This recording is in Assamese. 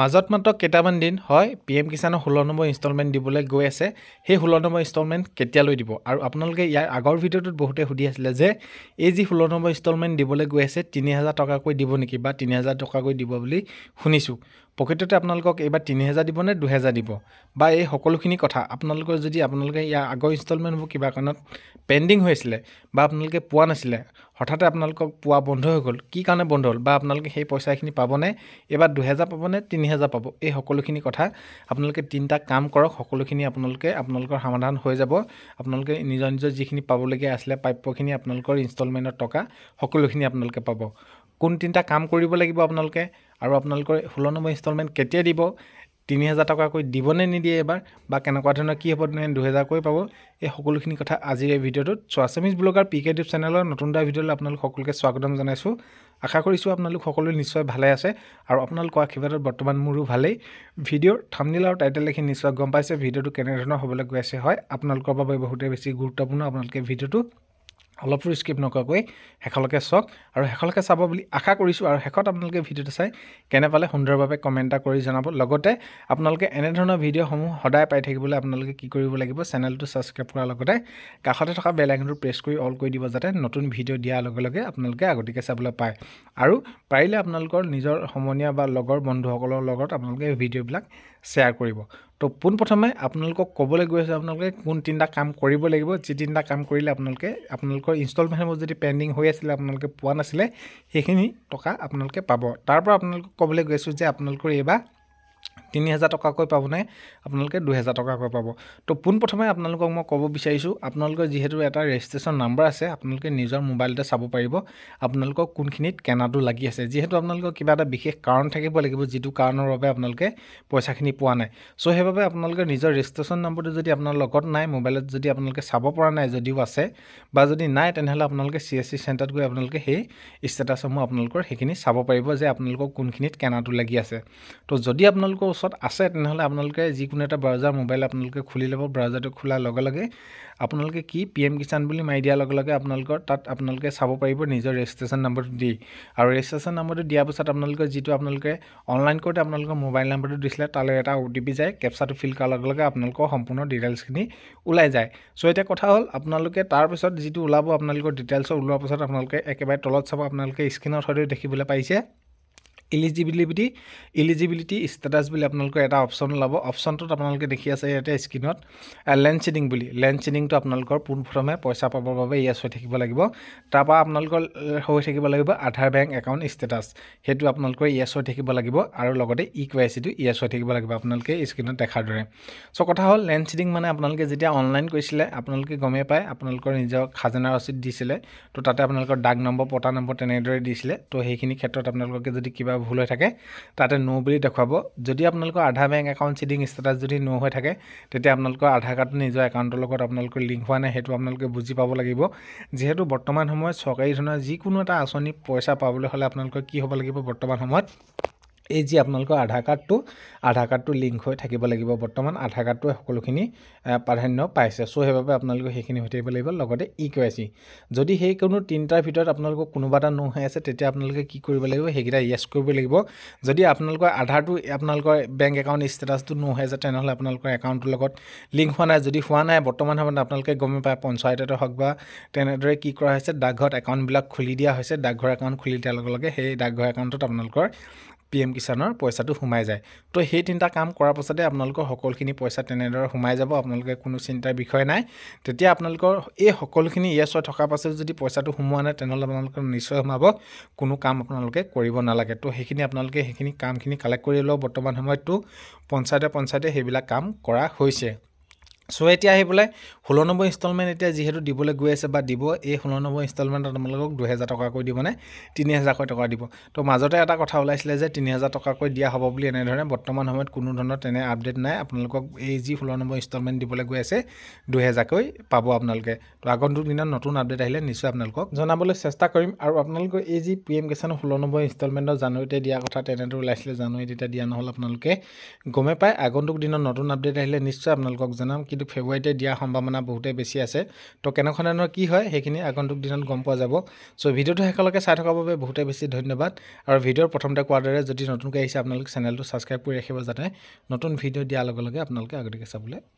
মাজত মাত্ৰ কেইটামান দিন হয় পি এম কিষাণৰ ষোল্ল নম্বৰ ইনষ্টলমেণ্ট দিবলৈ গৈ আছে সেই ষোল্ল নম্বৰ ইনষ্টলমেণ্ট কেতিয়ালৈ দিব আৰু আপোনালোকে ইয়াৰ আগৰ ভিডিঅ'টোত বহুতে সুধি আছিলে যে এই যি ষোল্ল নম্বৰ ইনষ্টলমেণ্ট দিবলৈ গৈ আছে তিনি হাজাৰ টকাকৈ দিব নেকি বা তিনি হাজাৰ টকাকৈ দিব বুলি শুনিছোঁ পকেটতে আপোনালোকক এইবাৰ তিনি হেজাৰ দিব নে দুহেজাৰ দিব বা এই সকলোখিনি কথা আপোনালোকৰ যদি আপোনালোকে ইয়াৰ আগৰ ইনষ্টলমেণ্টবোৰ কিবা কাৰণত পেণ্ডিং হৈ আছিলে বা আপোনালোকে পোৱা নাছিলে হঠাতে আপোনালোকক পোৱা বন্ধ হৈ গ'ল কি কাৰণে বন্ধ হ'ল বা আপোনালোকে সেই পইচাখিনি পাবনে এইবাৰ দুহেজাৰ পাবনে তিনি হেজাৰ পাব এই সকলোখিনি কথা আপোনালোকে তিনিটা কাম কৰক সকলোখিনি আপোনালোকে আপোনালোকৰ সমাধান হৈ যাব আপোনালোকে নিজৰ নিজৰ যিখিনি পাবলগীয়া আছিলে প্ৰাপ্যখিনি আপোনালোকৰ ইনষ্টলমেণ্টৰ টকা সকলোখিনি আপোনালোকে পাব কোন তিনিটা কাম কৰিব লাগিব আপোনালোকে আৰু আপোনালোকৰ ষোল্ল নম্বৰ ইনষ্টলমেণ্ট কেতিয়া দিব তিনি হাজাৰ টকাকৈ দিবনে নিদিয়ে এবাৰ বা কেনেকুৱা ধৰণৰ কি হ'ব দুহেজাৰকৈ পাব এই সকলোখিনি কথা আজিৰ এই ভিডিঅ'টোত চোৱাচামিজ ব্লগাৰ পি কে ডিউব চেনেলৰ নতুন এটা ভিডিঅ'লৈ আপোনালোক সকলোকে স্বাগতম জনাইছোঁ আশা কৰিছোঁ আপোনালোক সকলোৱে নিশ্চয় ভালে আছে আৰু আপোনালোকৰ আশীৰ্বাদত বৰ্তমান মোৰো ভালেই ভিডিঅ'ৰ থামনিল আৰু টাইটেল লিখি নিশ্চয় গম পাইছে ভিডিঅ'টো কেনেধৰণৰ হ'বলৈ গৈ আছে হয় আপোনালোকৰ বাবে বহুতে বেছি গুৰুত্বপূৰ্ণ আপোনালোকে ভিডিঅ'টো অলপো স্কিপ নকৰাকৈ শেষলৈকে চাওক আৰু শেষলৈকে চাব বুলি আশা কৰিছোঁ আৰু শেষত আপোনালোকে ভিডিঅ'টো চাই কেনে পালে সুন্দৰভাৱে কমেণ্ট এটা কৰি জনাব লগতে আপোনালোকে এনেধৰণৰ ভিডিঅ'সমূহ সদায় পাই থাকিবলৈ আপোনালোকে কি কৰিব লাগিব চেনেলটো ছাবস্ক্ৰাইব কৰাৰ লগতে কাষতে থকা বেল আইকনটো প্ৰেছ কৰি অল কৰি দিব যাতে নতুন ভিডিঅ' দিয়াৰ লগে লগে আপোনালোকে আগতীয়াকৈ চাবলৈ পায় আৰু পাৰিলে আপোনালোকৰ নিজৰ সমনীয়া বা লগৰ বন্ধুসকলৰ লগত আপোনালোকে ভিডিঅ'বিলাক শ্বেয়াৰ কৰিব তো পোনপ্ৰথমে আপোনালোকক ক'বলৈ গৈ আছে আপোনালোকে কোন তিনিটা কাম কৰিব লাগিব যি তিনিটা কাম কৰিলে আপোনালোকে আপোনালোকৰ ইনষ্টলমেণ্টসমূহ যদি পেণ্ডিং হৈ আছিলে আপোনালোকে পোৱা নাছিলে সেইখিনি টকা আপোনালোকে পাব তাৰপৰা আপোনালোকক ক'বলৈ গৈ আছোঁ যে আপোনালোকৰ এইবাৰ তিনি হাজাৰ টকাকৈ পাবনে আপোনালোকে দুহেজাৰ টকাকৈ পাব তো পোনপ্ৰথমে আপোনালোকক মই ক'ব বিচাৰিছোঁ আপোনালোকৰ যিহেতু এটা ৰেজিষ্ট্ৰেশ্যন নাম্বাৰ আছে আপোনালোকে নিজৰ মোবাইলতে চাব পাৰিব আপোনালোকক কোনখিনিত কেনাটো লাগি আছে যিহেতু আপোনালোকৰ কিবা এটা বিশেষ কাৰণ থাকিব লাগিব যিটো কাৰণৰ বাবে আপোনালোকে পইচাখিনি পোৱা নাই ছ' সেইবাবে আপোনালোকে নিজৰ ৰেজিষ্ট্ৰেশ্যন নম্বৰটো যদি আপোনাৰ লগত নাই মোবাইলত যদি আপোনালোকে চাব পৰা নাই যদিও আছে বা যদি নাই তেনেহ'লে আপোনালোকে চি এছ চি চেণ্টাৰত গৈ আপোনালোকে সেই ষ্টেটাছসমূহ আপোনালোকৰ সেইখিনি চাব পাৰিব যে আপোনালোকক কোনখিনিত কেনাটো লাগি আছে তো যদি আপোনালোকৰ ওচৰত আছে তেনেহ'লে আপোনালোকে যিকোনো এটা ব্ৰাউজাৰ মোবাইল আপোনালোকে খুলি ল'ব ব্ৰাউজাৰটো খোলাৰ লগে লগে আপোনালোকে কি পি এম কিষাণ বুলি মাৰি দিয়াৰ লগে লগে আপোনালোকৰ তাত আপোনালোকে চাব পাৰিব নিজৰ ৰেজিষ্ট্ৰেশ্যন নাম্বাৰটো দি আৰু ৰেজিষ্ট্ৰেশ্যন নম্বৰটো দিয়াৰ পিছত আপোনালোকে যিটো আপোনালোকে অনলাইন কৰোঁতে আপোনালোকৰ মোবাইল নাম্বাৰটো দিছিলে তালৈ এটা অ' টি পি যায় কেপচাটো ফিল কৰাৰ লগে লগে আপোনালোকৰ সম্পূৰ্ণ ডিটেইলছখিনি ওলাই যায় চ' এতিয়া কথা হ'ল আপোনালোকে তাৰপিছত যিটো ওলাব আপোনালোকৰ ডিটেইলছৰ ওলোৱাৰ পাছত আপোনালোকে একেবাৰে তলত চাব আপোনালোকে স্ক্ৰীণত হয়তো দেখিবলৈ পাইছে ইলিজিবিলিটি ইলিজিবিলিটি ষ্টেটাছ বুলি আপোনালোকৰ এটা অপশ্যন ওলাব অপশ্যনটোত আপোনালোকে দেখি আছে ইয়াতে স্ক্ৰীণত লেণ্ড শ্বেডিং বুলি লেণ্ড শ্বেডিংটো আপোনালোকৰ পোনপ্ৰথমে পইচা পাবৰ বাবে ইয়াছ হৈ থাকিব লাগিব তাৰপৰা আপোনালোকৰ হৈ থাকিব লাগিব আধাৰ বেংক একাউণ্ট ষ্টেটাছ সেইটো আপোনালোকৰ ইয়াছ হৈ থাকিব লাগিব আৰু লগতে ই e কে চিটো ইয়াছ হৈ থাকিব লাগিব আপোনালোকে স্ক্ৰীণত দেখাৰ দৰে চ' কথা হ'ল লেণ্ড শ্বেডিং মানে আপোনালোকে যেতিয়া অনলাইন কৰিছিলে আপোনালোকে গমেই পায় আপোনালোকৰ নিজৰ খাজানা ৰচিদ দিছিলে ত' তাতে আপোনালোকৰ ডাক নম্বৰ পতা নম্বৰ তেনেদৰে দিছিলে ত' সেইখিনি ক্ষেত্ৰত আপোনালোকে যদি কিবা ভুল হৈ থাকে তাতে নো বুলি দেখুৱাব যদি আপোনালোকৰ Aadhaar bank account seeding status যদি নো হৈ থাকে তেতিয়া আপোনালোকৰ আধাৰ কাৰ্ডটো নিজৰ একাউণ্টৰ লগত আপোনালোকৰ লিংক হোৱা নাই সেইটো আপোনালোকে বুজি পাব লাগিব যিহেতু বৰ্তমান সময়ত চৰকাৰী ধৰণৰ যিকোনো এটা আঁচনি পইচা পাবলৈ হ'লে আপোনালোকৰ কি হ'ব লাগিব বৰ্তমান সময়ত এই যি আপোনালোকৰ আধাৰ কাৰ্ডটো আধাৰ কাৰ্ডটো লিংক হৈ থাকিব লাগিব বৰ্তমান আধাৰ কাৰ্ডটোৱে সকলোখিনি প্ৰাধান্য পাইছে চ' সেইবাবে আপোনালোকে সেইখিনি হৈ থাকিব লাগিব লগতে ই কে ৱাই চি যদি সেই কোনো তিনিটাৰ ভিতৰত আপোনালোকৰ কোনোবা এটা নোহোৱাই আছে তেতিয়া আপোনালোকে কি কৰিব লাগিব সেইকেইটা য়েছ কৰিব লাগিব যদি আপোনালোকৰ আধাৰটো আপোনালোকৰ বেংক একাউণ্ট ষ্টেটাছটো নো হৈ আছে তেনেহ'লে আপোনালোকৰ একাউণ্টটোৰ লগত লিংক হোৱা নাই যদি হোৱা নাই বৰ্তমান সময়ত আপোনালোকে গমেই পায় পঞ্চায়ততে হওক বা তেনেদৰে কি কৰা হৈছে ডাকঘৰত একাউণ্টবিলাক খুলি দিয়া হৈছে ডাকঘৰ একাউণ্ট খুলি দিয়াৰ লগে লগে সেই ডাকঘৰ একাউণ্টত আপোনালোকৰ পি এম কিষাণৰ পইচাটো সোমাই যায় তো সেই তিনিটা কাম কৰাৰ পাছতে আপোনালোকৰ সকলোখিনি পইচা তেনেদৰে সোমাই যাব আপোনালোকে কোনো চিন্তাৰ বিষয় নাই তেতিয়া আপোনালোকৰ এই সকলোখিনি ইয়েছ হৈ থকাৰ পাছত যদি পইচাটো সোমোৱা নাই তেনেহ'লে আপোনালোকৰ নিশ্চয় সোমাব কোনো কাম আপোনালোকে কৰিব নালাগে তো সেইখিনি আপোনালোকে সেইখিনি কামখিনি কালেক্ট কৰি লওক বৰ্তমান সময়ততো পঞ্চায়তে পঞ্চায়তে সেইবিলাক কাম কৰা হৈছে চ' এতিয়া আহি পেলাই ষোল্ল নম্বৰ ইনষ্টলমেণ্ট এতিয়া যিহেতু দিবলৈ গৈ আছে বা দিব এই ষোল্ল নম্বৰ ইনষ্টলমেণ্টত আপোনালোকক দুহেজাৰ টকাকৈ দিবনে তিনি হেজাৰকৈ টকা দিব তো মাজতে এটা কথা ওলাইছিলে যে তিনি হেজাৰ টকাকৈ দিয়া হ'ব বুলি এনেধৰণে বৰ্তমান সময়ত কোনো ধৰণৰ তেনে আপডেট নাই আপোনালোকক এই যি ষোল্ল নম্বৰ ইনষ্টলমেণ্ট দিবলৈ গৈ আছে দুহেজাৰকৈ পাব আপোনালোকে তো আগন্তুক দিনত নতুন আপডেট আহিলে নিশ্চয় আপোনালোকক জনাবলৈ চেষ্টা কৰিম আৰু আপোনালোকৰ এই যি পি এম কিষাণ ষোল্ল নম্বৰ ইনষ্টলমেণ্টৰ জানুৱাৰীতে দিয়া কথা তেনেদৰে ওলাইছিলে জানুৱাৰীত এতিয়া দিয়া নহ'ল আপোনালোকে গমে পায় আগন্তুক দিনত নতুন আপডেট আহিলে নিশ্চয় আপোনালোকক জনাম কিন্তু ফেব্ৰুৱাৰীতে দিয়াৰ সম্ভাৱনা বহুতেই বেছি আছে তো কেনেকুৱা ধৰণৰ কি হয় সেইখিনি আগন্তুক দিনত গম পোৱা যাব চ' ভিডিঅ'টো শেষলৈকে চাই থকাৰ বাবে বহুতেই বেছি ধন্যবাদ আৰু ভিডিঅ'ৰ প্ৰথমতে কোৱাৰ দৰে যদি নতুনকৈ আহিছে আপোনালোকে চেনেলটো ছাবস্ক্ৰাইব কৰি ৰাখিব যাতে নতুন ভিডিঅ' দিয়াৰ লগে লগে আপোনালোকে আগতীয়াকৈ চাবলৈ